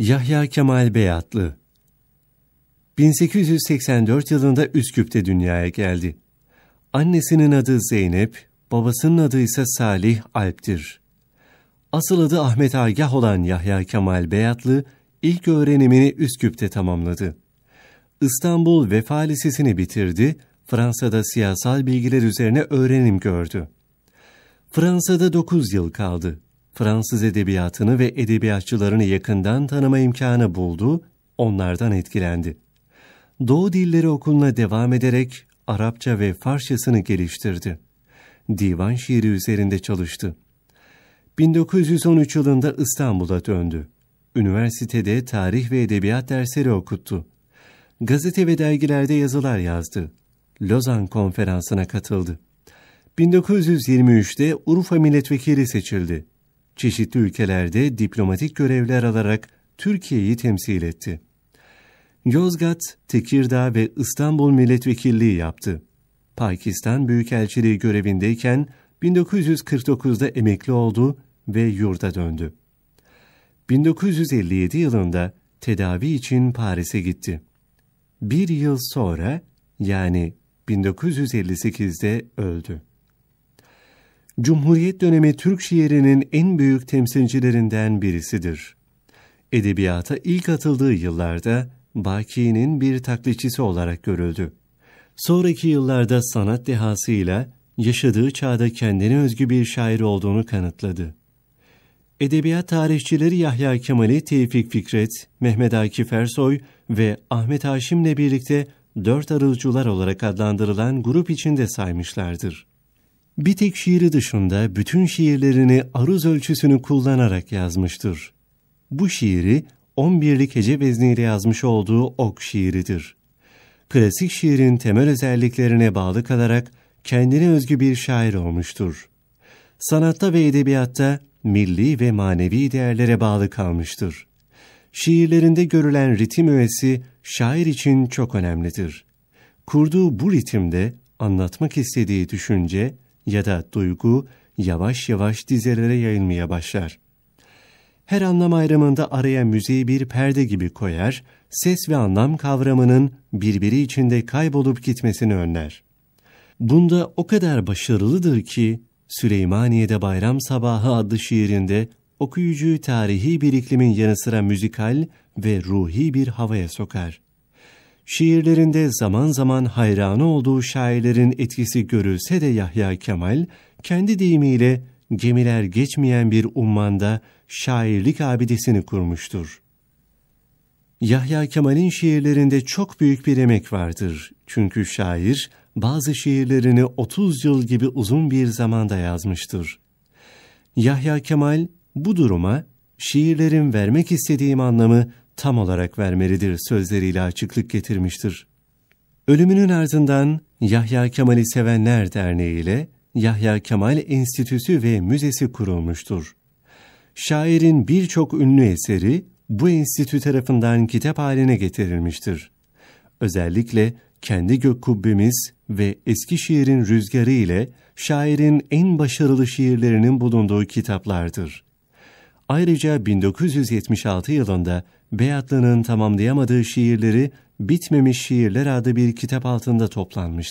Yahya Kemal Beyatlı 1884 yılında Üsküp'te dünyaya geldi. Annesinin adı Zeynep, babasının adı ise Salih Alp'tir. Asıl adı Ahmet Agah olan Yahya Kemal Beyatlı, ilk öğrenimini Üsküp'te tamamladı. İstanbul Vefa Lisesi'ni bitirdi, Fransa'da siyasal bilgiler üzerine öğrenim gördü. Fransa'da 9 yıl kaldı. Fransız edebiyatını ve edebiyatçılarını yakından tanıma imkanı buldu, onlardan etkilendi. Doğu Dilleri Okulu'na devam ederek Arapça ve Farsçasını geliştirdi. Divan şiiri üzerinde çalıştı. 1913 yılında İstanbul'a döndü. Üniversitede tarih ve edebiyat dersleri okuttu. Gazete ve dergilerde yazılar yazdı. Lozan Konferansı'na katıldı. 1923'te Urfa Milletvekili seçildi çeşitli ülkelerde diplomatik görevler alarak Türkiye'yi temsil etti. Yozgat, Tekirdağ ve İstanbul milletvekilliği yaptı. Pakistan Büyükelçiliği görevindeyken 1949'da emekli oldu ve yurda döndü. 1957 yılında tedavi için Paris'e gitti. Bir yıl sonra yani 1958'de öldü. Cumhuriyet dönemi Türk şiirinin en büyük temsilcilerinden birisidir. Edebiyata ilk atıldığı yıllarda Baki'nin bir taklitçisi olarak görüldü. Sonraki yıllarda sanat dehasıyla yaşadığı çağda kendine özgü bir şair olduğunu kanıtladı. Edebiyat tarihçileri Yahya Kemal'i Tevfik Fikret, Mehmet Akif Ersoy ve Ahmet Haşim'le birlikte dört arılcular olarak adlandırılan grup içinde saymışlardır. Bir tek şiiri dışında bütün şiirlerini aruz ölçüsünü kullanarak yazmıştır. Bu şiiri 11'lik hece bezniyle yazmış olduğu ok şiiridir. Klasik şiirin temel özelliklerine bağlı kalarak kendine özgü bir şair olmuştur. Sanatta ve edebiyatta milli ve manevi değerlere bağlı kalmıştır. Şiirlerinde görülen ritim öğesi şair için çok önemlidir. Kurduğu bu ritimde anlatmak istediği düşünce, ya da duygu yavaş yavaş dizelere yayılmaya başlar. Her anlam ayrımında araya müziği bir perde gibi koyar, ses ve anlam kavramının birbiri içinde kaybolup gitmesini önler. Bunda o kadar başarılıdır ki Süleymaniye'de Bayram Sabahı adlı şiirinde okuyucuyu tarihi bir iklimin yanı sıra müzikal ve ruhi bir havaya sokar. Şiirlerinde zaman zaman hayranı olduğu şairlerin etkisi görülse de Yahya Kemal, kendi deyimiyle gemiler geçmeyen bir ummanda şairlik abidesini kurmuştur. Yahya Kemal'in şiirlerinde çok büyük bir emek vardır. Çünkü şair bazı şiirlerini 30 yıl gibi uzun bir zamanda yazmıştır. Yahya Kemal bu duruma şiirlerin vermek istediğim anlamı tam olarak vermelidir sözleriyle açıklık getirmiştir. Ölümünün ardından Yahya Kemal'i Sevenler Derneği ile Yahya Kemal Enstitüsü ve Müzesi kurulmuştur. Şairin birçok ünlü eseri bu enstitü tarafından kitap haline getirilmiştir. Özellikle kendi gök kubbemiz ve eski şiirin rüzgarı ile şairin en başarılı şiirlerinin bulunduğu kitaplardır. Ayrıca 1976 yılında Beyatlı'nın tamamlayamadığı şiirleri Bitmemiş Şiirler adı bir kitap altında toplanmıştı.